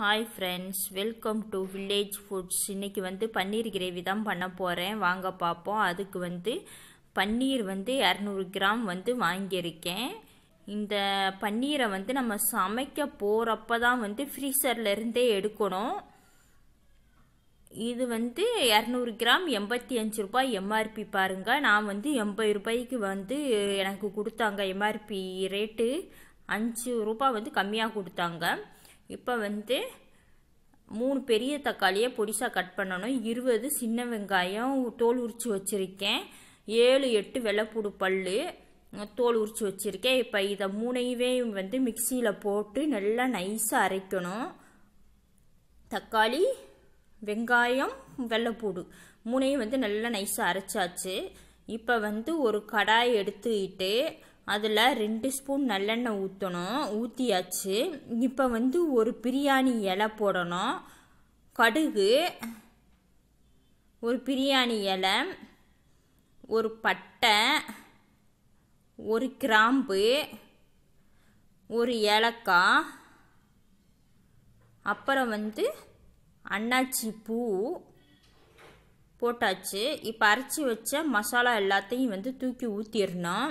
hi friends welcome to village foods இன்றைக்கி வந்து பன்னீர் gravy தான் பண்ண போகிறேன் வாங்க பார்ப்போம் அதுக்கு வந்து பன்னீர் வந்து இரநூறு கிராம் வந்து வாங்கியிருக்கேன் இந்த பன்னீரை வந்து நம்ம சமைக்க போகிறப்ப தான் வந்து ஃப்ரீசர்லேருந்தே எடுக்கணும் இது வந்து இரநூறு கிராம் எண்பத்தி அஞ்சு ரூபாய் எம்ஆர்பி பாருங்கள் நான் வந்து எண்பது ரூபாய்க்கு வந்து எனக்கு கொடுத்தாங்க எம்ஆர்பி ரேட்டு அஞ்சு ரூபாய் வந்து கம்மியாக கொடுத்தாங்க இப்போ வந்து மூணு பெரிய தக்காளியை பொடிசாக கட் பண்ணணும் இருபது சின்ன வெங்காயம் தோல் உரித்து வச்சுருக்கேன் ஏழு எட்டு வெள்ளைப்பூடு பல் தோல் உரித்து வச்சுருக்கேன் இப்போ இதை மூணையுமே வந்து மிக்சியில் போட்டு நல்லா நைஸாக அரைக்கணும் தக்காளி வெங்காயம் வெள்ளைப்பூடு மூணையும் வந்து நல்லா நைஸாக அரைச்சாச்சு இப்போ வந்து ஒரு கடாய் எடுத்துக்கிட்டு அதில் ரெண்டு ஸ்பூன் நல்லெண்ணெய் ஊற்றணும் ஊற்றியாச்சு இப்போ வந்து ஒரு பிரியாணி இலை போடணும் கடுகு ஒரு பிரியாணி இலை ஒரு பட்டை ஒரு கிராம்பு ஒரு ஏலக்காய் அப்புறம் வந்து அன்னாச்சி பூ போட்டாச்சு இப்போ அரைச்சி வச்ச மசாலா எல்லாத்தையும் வந்து தூக்கி ஊற்றிடணும்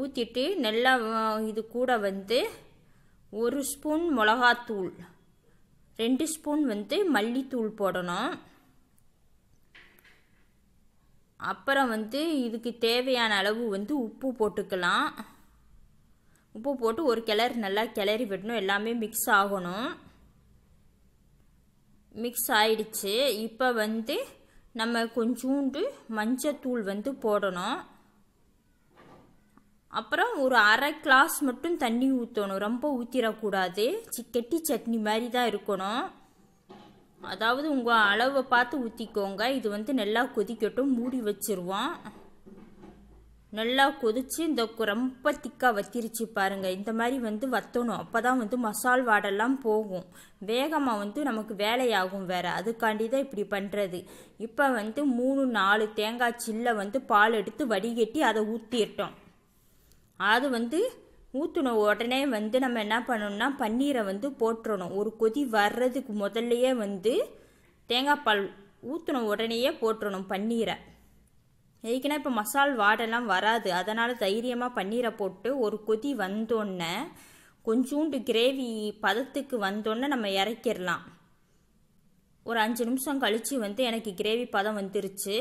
ஊற்றிட்டு நல்லா இது கூட வந்து ஒரு ஸ்பூன் மிளகாத்தூள் ரெண்டு ஸ்பூன் வந்து மல்லித்தூள் போடணும் அப்புறம் வந்து இதுக்கு தேவையான அளவு வந்து உப்பு போட்டுக்கலாம் உப்பு போட்டு ஒரு கிளறி நல்லா கிளறி விடணும் எல்லாமே மிக்ஸ் ஆகணும் மிக்ஸ் ஆயிடுச்சு இப்போ வந்து நம்ம கொஞ்சோண்டு மஞ்சத்தூள் வந்து போடணும் அப்புறம் ஒரு அரை கிளாஸ் மட்டும் தண்ணி ஊற்றணும் ரொம்ப ஊற்றிடக்கூடாது சிக்கட்டி சட்னி மாதிரி தான் இருக்கணும் அதாவது உங்கள் அளவை பார்த்து ஊற்றிக்கோங்க இது வந்து நல்லா கொதிக்கட்டும் மூடி வச்சுருவோம் நல்லா கொதிச்சு இந்த ரொம்ப திக்காக வத்திருச்சு பாருங்கள் இந்த மாதிரி வந்து வத்தணும் அப்போ தான் வந்து மசால் வாடெல்லாம் போகும் வேகமாக வந்து நமக்கு வேலையாகும் வேறு அதுக்காண்டி தான் இப்படி பண்ணுறது இப்போ வந்து மூணு நாலு தேங்காய் சில்லை வந்து பால் எடுத்து வடிகட்டி அதை ஊற்றிட்டோம் அது வந்து ஊற்றணும் உடனே வந்து நம்ம என்ன பண்ணணும்னா பன்னீரை வந்து போட்டுறணும் ஒரு கொதி வர்றதுக்கு முதல்லையே வந்து தேங்காய் பால் ஊற்றணும் உடனேயே போட்டுறணும் பன்னீரை ஏற்கனவே இப்போ மசால் வாடெல்லாம் வராது அதனால் தைரியமாக பன்னீரை போட்டு ஒரு கொதி வந்தோடனே கொஞ்சோண்டு கிரேவி பதத்துக்கு வந்தோடனே நம்ம இறக்கிடலாம் ஒரு அஞ்சு நிமிஷம் கழித்து வந்து எனக்கு கிரேவி பதம் வந்துருச்சு